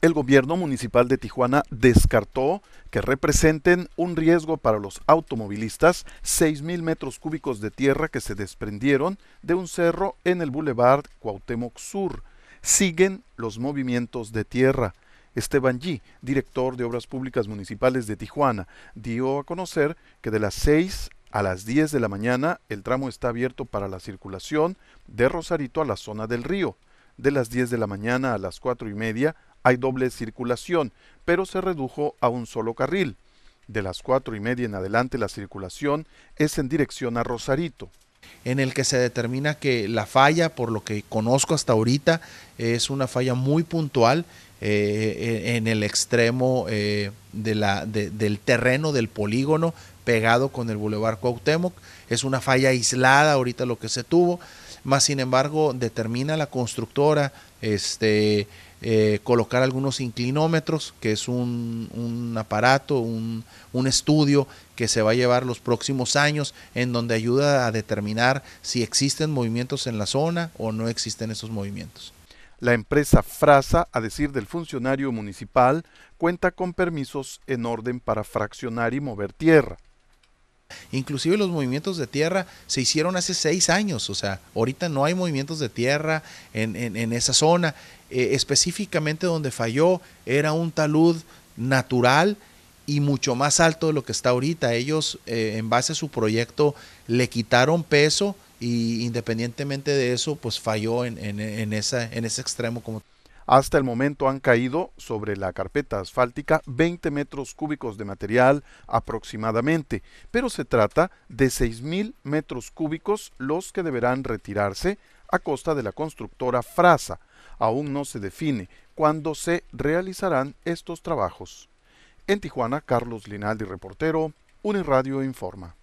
el gobierno municipal de Tijuana descartó que representen un riesgo para los automovilistas 6.000 metros cúbicos de tierra que se desprendieron de un cerro en el Boulevard Cuauhtémoc Sur. Siguen los movimientos de tierra. Esteban G., director de Obras Públicas Municipales de Tijuana, dio a conocer que de las 6 a las 10 de la mañana el tramo está abierto para la circulación de Rosarito a la zona del río de las 10 de la mañana a las 4 y media hay doble circulación, pero se redujo a un solo carril. De las 4 y media en adelante la circulación es en dirección a Rosarito en el que se determina que la falla, por lo que conozco hasta ahorita, es una falla muy puntual eh, e, en el extremo eh, del terreno del polígono pegado con el Boulevard Cuauhtémoc. Es una falla aislada ahorita lo que se tuvo. Más sin embargo, determina la constructora este, eh, colocar algunos inclinómetros, que es un, aparato, un, un, estudio que se va a llevar los próximos años, en donde ayuda a determinar si existen movimientos en la zona o no existen esos movimientos. La empresa Frasa, a decir del funcionario municipal, cuenta con permisos en orden para fraccionar y mover tierra. Inclusive los movimientos de tierra se hicieron hace seis años, o sea, ahorita no hay movimientos de tierra en, esa zona. Eh, específicamente donde falló era un talud natural y mucho más alto de lo que está ahorita. Ellos, eh, en base a su proyecto, le quitaron peso y independientemente de eso, pues falló en, esa, en ese extremo como hasta el momento han caído sobre la carpeta asfáltica 20 metros cúbicos de material aproximadamente, pero se trata de 6.000 metros cúbicos los que deberán retirarse a costa de la constructora Frasa. Aún no se define cuándo se realizarán estos trabajos. En Tijuana, Carlos Linaldi, reportero, Uniradio Informa.